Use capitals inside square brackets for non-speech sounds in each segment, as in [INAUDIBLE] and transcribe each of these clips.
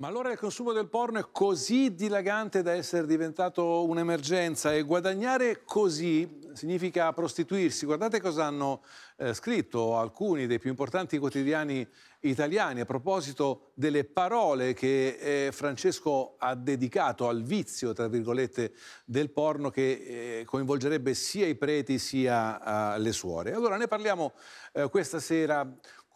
Ma allora il consumo del porno è così dilagante da essere diventato un'emergenza e guadagnare così significa prostituirsi. Guardate cosa hanno eh, scritto alcuni dei più importanti quotidiani italiani a proposito delle parole che eh, Francesco ha dedicato al vizio, tra virgolette, del porno che eh, coinvolgerebbe sia i preti sia eh, le suore. Allora ne parliamo eh, questa sera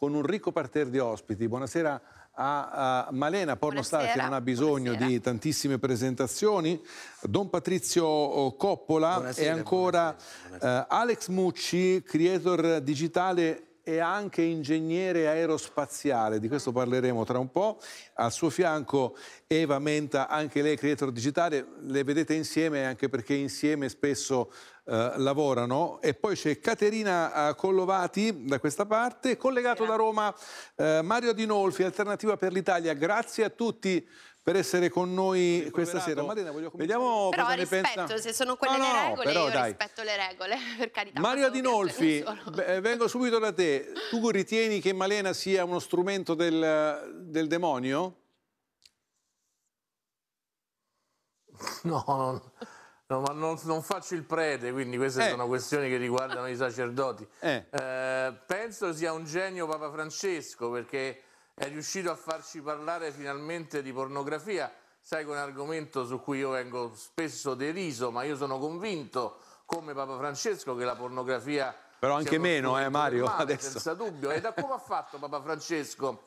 con un ricco parterre di ospiti. Buonasera a, a Malena Pornostar che non ha bisogno buonasera. di tantissime presentazioni, Don Patrizio eh, Coppola buonasera, e ancora buonasera, uh, Alex Mucci, creator digitale e anche ingegnere aerospaziale, di questo parleremo tra un po'. Al suo fianco Eva Menta, anche lei creator digitale, le vedete insieme anche perché insieme spesso eh, lavorano. E poi c'è Caterina eh, Collovati da questa parte, collegato da Roma eh, Mario Adinolfi, Alternativa per l'Italia. Grazie a tutti per essere con noi questa sera. Marina, voglio cominciare. Vediamo però cosa rispetto, ne pensa. se sono quelle no, le regole, però, io dai. rispetto le regole, [LAUGHS] per carità. Mario Adinolfi, cioè, eh, vengo subito da te. Tu ritieni che Malena sia uno strumento del, del demonio? [LAUGHS] No, no, no ma non, non, faccio il prete, quindi queste eh. sono questioni che riguardano i sacerdoti. Eh. Eh, penso sia un genio Papa Francesco, perché è riuscito a farci parlare finalmente di pornografia, sai che è un argomento su cui io vengo spesso deriso, ma io sono convinto, come Papa Francesco, che la pornografia... Però anche meno, eh Mario, male, adesso. Senza dubbio. E da come ha fatto Papa Francesco?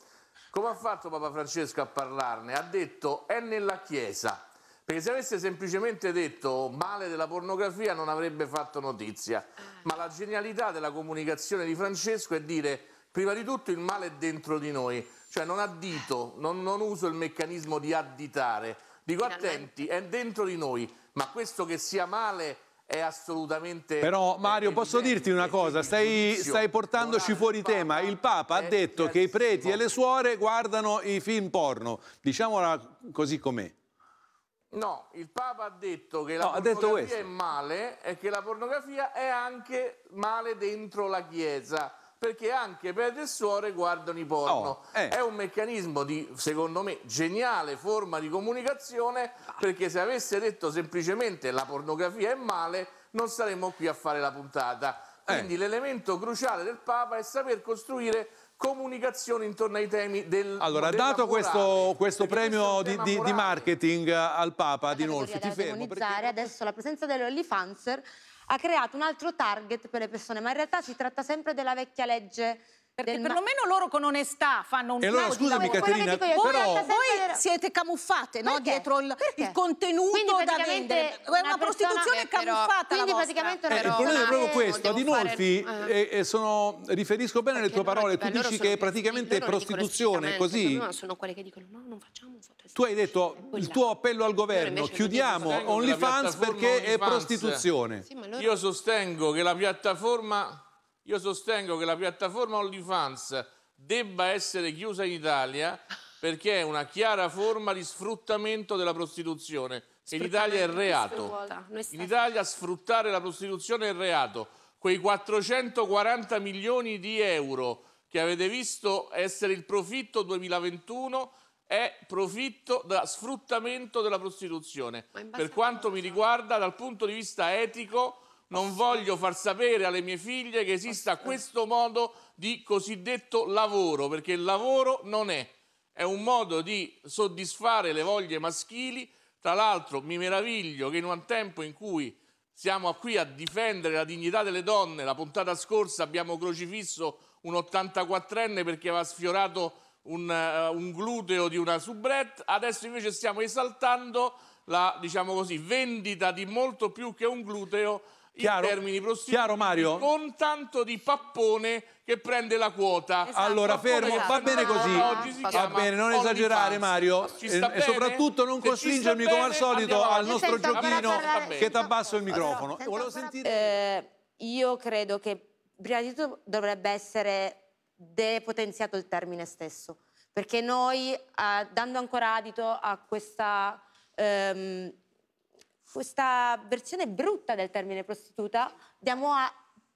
Come ha fatto Papa Francesco a parlarne? Ha detto è nella Chiesa, perché se avesse semplicemente detto male della pornografia non avrebbe fatto notizia, ma la genialità della comunicazione di Francesco è dire Prima di tutto il male è dentro di noi, cioè non addito, non, non uso il meccanismo di additare, dico attenti, è dentro di noi, ma questo che sia male è assolutamente... Però Mario posso dirti una cosa, stai, stai portandoci fuori tema, il Papa ha detto che i preti e le suore guardano i film porno, diciamola così com'è. No, il Papa ha detto che la no, pornografia è male e che la pornografia è anche male dentro la Chiesa perché anche padre e suore guardano i porno. Oh, eh. È un meccanismo di, secondo me, geniale forma di comunicazione perché se avesse detto semplicemente la pornografia è male non saremmo qui a fare la puntata. Quindi eh. l'elemento cruciale del Papa è saper costruire comunicazione intorno ai temi del Allora, dato morale, questo, questo premio questo di, di, marketing al Papa, di Dinolfi, ti fermo. Perché... Adesso la presenza dell'Olifanzer ha creato un altro target per le persone, ma in realtà si tratta sempre della vecchia legge perché perlomeno ma... loro con onestà fanno un... E allora, no, scusami Caterina, io, voi, però... Voi siete camuffate, no? Dietro il, il contenuto da vendere. È una, una prostituzione persona... camuffata Quindi praticamente... Però, eh, il problema è proprio questo. Ad Inolfi, fare... eh, eh. sono... riferisco bene alle tue parole, tu dici che è praticamente prostituzione, così? No, sono quelle che dicono, no, non facciamo foto. Tu hai detto, il tuo appello al governo, chiudiamo OnlyFans perché è prostituzione. Io sostengo che la piattaforma io sostengo che la piattaforma OnlyFans debba essere chiusa in Italia [LAUGHS] perché è una chiara forma di sfruttamento della prostituzione. E in Italia è reato. In Italia sfruttare la prostituzione è reato. Quei 440 milioni di euro che avete visto essere il profitto 2021 è profitto da sfruttamento della prostituzione. Per quanto mi riguarda, dal punto di vista etico, non voglio far sapere alle mie figlie che esista questo modo di cosiddetto lavoro, perché il lavoro non è, è un modo di soddisfare le voglie maschili, tra l'altro mi meraviglio che in un tempo in cui siamo qui a difendere la dignità delle donne, la puntata scorsa abbiamo crocifisso un 84enne perché aveva sfiorato un, uh, un gluteo di una soubrette, adesso invece stiamo esaltando la diciamo così, vendita di molto più che un gluteo chiaro, termini prossimi. Chiaro Mario? Con tanto di pappone che prende la quota. Esatto, allora fermo, esatto. va bene così. va bene, non esagerare Mario e, e, soprattutto non Se costringermi come al solito al nostro giochino che ti abbasso il microfono. Però, Volevo sentire... Eh, io credo che prima di tutto dovrebbe essere depotenziato il termine stesso, perché noi eh, dando ancora adito a questa ehm, questa versione brutta del termine prostituta a,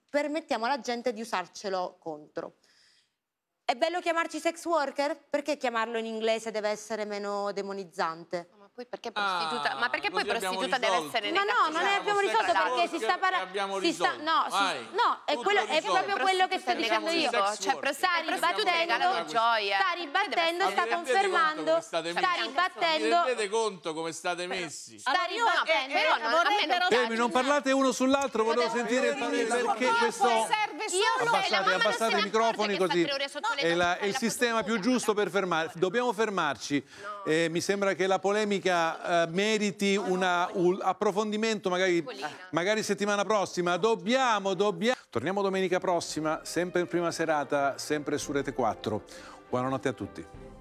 permettiamo alla gente di usarcelo contro. È bello chiamarci sex worker? Perché chiamarlo in inglese deve essere meno demonizzante? poi perché prostituta? Ah, ma perché poi prostituta deve essere Ma no, non ne abbiamo risolto perché si sta parlando. Si sta, no, no è, quello, è, proprio quello che sto dicendo io. Cioè, sta ribattendo, sta ribattendo, sta confermando, sta ribattendo. Vi rendete conto come state messi? Sta ribattendo. Temi, non parlate uno sull'altro, volevo sentire il parere perché questo serve solo Io abbassate, abbassate i microfoni così. è, la, è il sistema più giusto per fermare Dobbiamo fermarci. No. Eh, mi sembra che la polemica eh, meriti no, una, un approfondimento magari, magari, settimana prossima. Dobbiamo, dobbiamo. Torniamo domenica prossima, sempre in prima serata, sempre su Rete 4. Buonanotte a tutti.